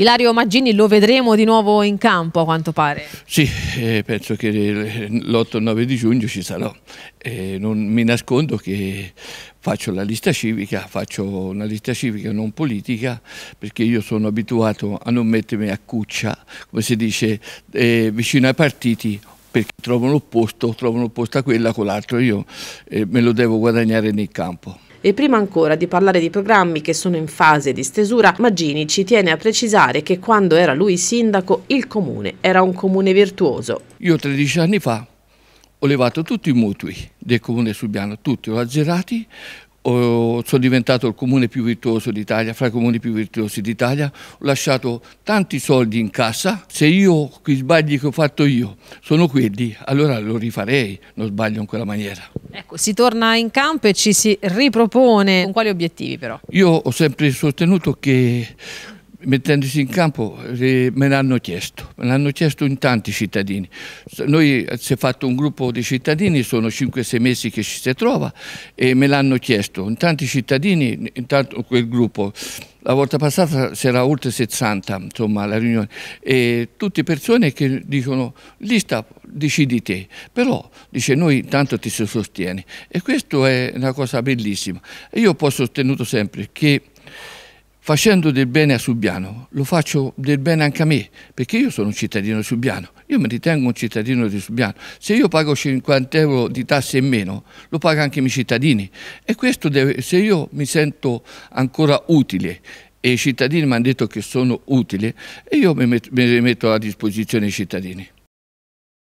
Ilario Maggini lo vedremo di nuovo in campo a quanto pare. Sì, eh, penso che l'8-9 di giugno ci sarò. Eh, non mi nascondo che faccio la lista civica, faccio una lista civica non politica perché io sono abituato a non mettermi a cuccia, come si dice, eh, vicino ai partiti perché trovano opposto, trovano opposto a quella con l'altro, io eh, me lo devo guadagnare nel campo. E prima ancora di parlare di programmi che sono in fase di stesura, Maggini ci tiene a precisare che quando era lui sindaco il comune era un comune virtuoso. Io 13 anni fa ho levato tutti i mutui del comune Subiano, tutti, ho azzerati, ho, sono diventato il comune più virtuoso d'Italia, fra i comuni più virtuosi d'Italia, ho lasciato tanti soldi in cassa, se io, i sbagli che ho fatto io sono quelli, allora lo rifarei, non sbaglio in quella maniera. Ecco, si torna in campo e ci si ripropone. Con quali obiettivi però? Io ho sempre sostenuto che mettendosi in campo eh, me l'hanno chiesto, me l'hanno chiesto in tanti cittadini. Noi eh, si è fatto un gruppo di cittadini, sono 5-6 mesi che ci si trova e me l'hanno chiesto in tanti cittadini, intanto quel gruppo. La volta passata c'era oltre 60, insomma, la riunione, e tutte persone che dicono lì sta decidi te, però dice noi intanto ti sostieni e questa è una cosa bellissima. Io ho sostenuto sempre che facendo del bene a Subiano, lo faccio del bene anche a me, perché io sono un cittadino di Subiano, io mi ritengo un cittadino di Subiano. Se io pago 50 euro di tasse in meno, lo pagano anche i miei cittadini. E questo deve, se io mi sento ancora utile e i cittadini mi hanno detto che sono utile, io mi, met, mi a disposizione dei cittadini.